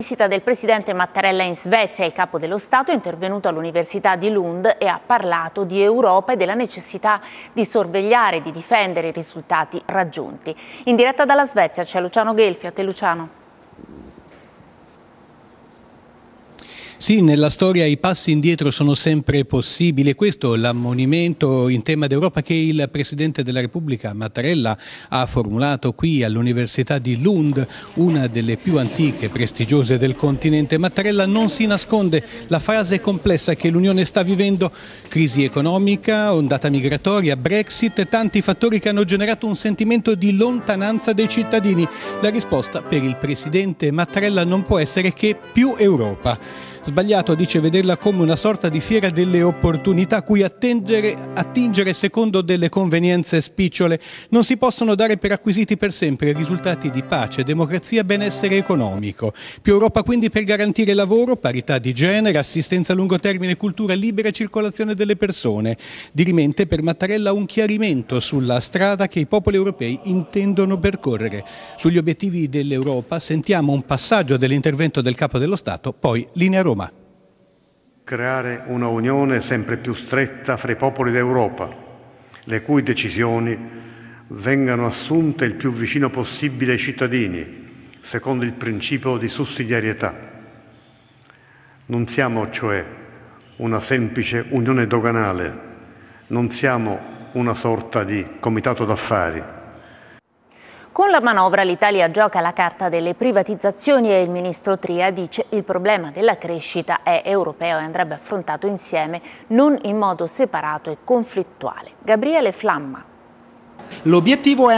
La visita del presidente Mattarella in Svezia, il capo dello Stato è intervenuto all'Università di Lund e ha parlato di Europa e della necessità di sorvegliare e di difendere i risultati raggiunti. In diretta dalla Svezia c'è Luciano Gelfi. A te Luciano. Sì, nella storia i passi indietro sono sempre possibili questo è l'ammonimento in tema d'Europa che il Presidente della Repubblica Mattarella ha formulato qui all'Università di Lund, una delle più antiche e prestigiose del continente. Mattarella non si nasconde la frase complessa che l'Unione sta vivendo, crisi economica, ondata migratoria, Brexit, tanti fattori che hanno generato un sentimento di lontananza dei cittadini. La risposta per il Presidente Mattarella non può essere che più Europa. Sbagliato dice vederla come una sorta di fiera delle opportunità cui attingere secondo delle convenienze spicciole. Non si possono dare per acquisiti per sempre risultati di pace, democrazia, benessere economico. Più Europa quindi per garantire lavoro, parità di genere, assistenza a lungo termine, cultura, libera circolazione delle persone. Dirimente per Mattarella un chiarimento sulla strada che i popoli europei intendono percorrere. Sugli obiettivi dell'Europa sentiamo un passaggio dell'intervento del Capo dello Stato, poi linea Roma creare una unione sempre più stretta fra i popoli d'Europa, le cui decisioni vengano assunte il più vicino possibile ai cittadini, secondo il principio di sussidiarietà. Non siamo cioè una semplice unione doganale, non siamo una sorta di comitato d'affari con la manovra l'Italia gioca la carta delle privatizzazioni e il ministro Tria dice che il problema della crescita è europeo e andrebbe affrontato insieme, non in modo separato e conflittuale. Gabriele Flamma. L'obiettivo è